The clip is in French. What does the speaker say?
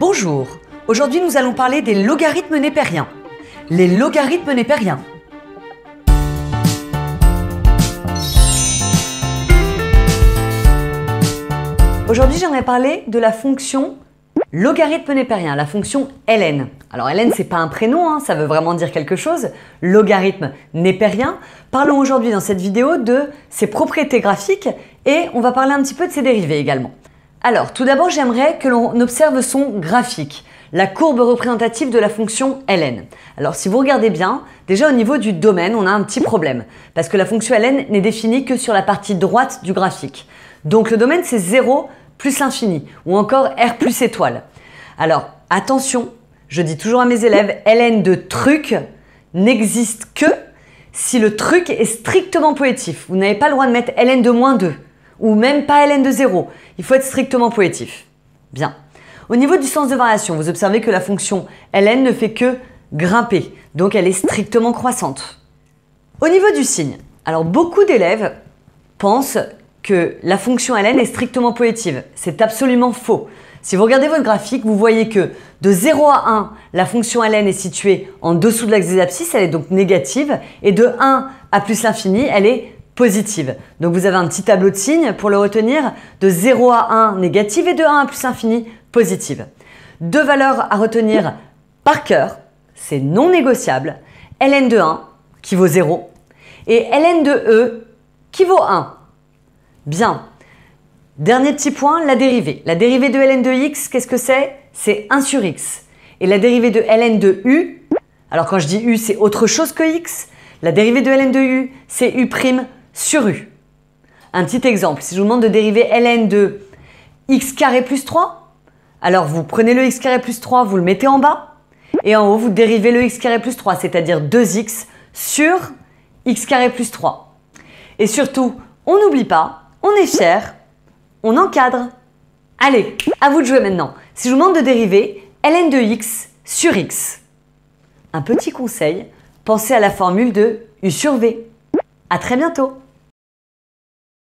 Bonjour, aujourd'hui nous allons parler des logarithmes népériens. Les logarithmes népériens. Aujourd'hui j'aimerais parler de la fonction logarithme népérien, la fonction ln. Alors ln c'est pas un prénom, hein, ça veut vraiment dire quelque chose. Logarithme népérien. Parlons aujourd'hui dans cette vidéo de ses propriétés graphiques et on va parler un petit peu de ses dérivés également. Alors, tout d'abord, j'aimerais que l'on observe son graphique, la courbe représentative de la fonction ln. Alors, si vous regardez bien, déjà au niveau du domaine, on a un petit problème, parce que la fonction ln n'est définie que sur la partie droite du graphique. Donc, le domaine, c'est 0 plus l'infini, ou encore r plus étoile. Alors, attention, je dis toujours à mes élèves, ln de truc n'existe que si le truc est strictement positif. Vous n'avez pas le droit de mettre ln de moins 2 ou même pas ln de 0. Il faut être strictement poétif. Bien. Au niveau du sens de variation, vous observez que la fonction ln ne fait que grimper, donc elle est strictement croissante. Au niveau du signe, alors beaucoup d'élèves pensent que la fonction ln est strictement positive. C'est absolument faux. Si vous regardez votre graphique, vous voyez que de 0 à 1, la fonction ln est située en dessous de l'axe des abscisses, elle est donc négative, et de 1 à plus l'infini, elle est donc vous avez un petit tableau de signes pour le retenir de 0 à 1 négative et de 1 à plus infini positive. Deux valeurs à retenir par cœur, c'est non négociable, ln de 1 qui vaut 0 et ln de e qui vaut 1. Bien. Dernier petit point, la dérivée. La dérivée de ln de x, qu'est-ce que c'est C'est 1 sur x. Et la dérivée de ln de u, alors quand je dis u, c'est autre chose que x. La dérivée de ln de u, c'est u' sur U. Un petit exemple, si je vous demande de dériver ln de x carré plus 3, alors vous prenez le x carré plus 3, vous le mettez en bas, et en haut vous dérivez le x carré plus 3, c'est-à-dire 2x sur x carré plus 3. Et surtout, on n'oublie pas, on est cher, on encadre. Allez, à vous de jouer maintenant. Si je vous demande de dériver ln de x sur x, un petit conseil, pensez à la formule de u sur v. À très bientôt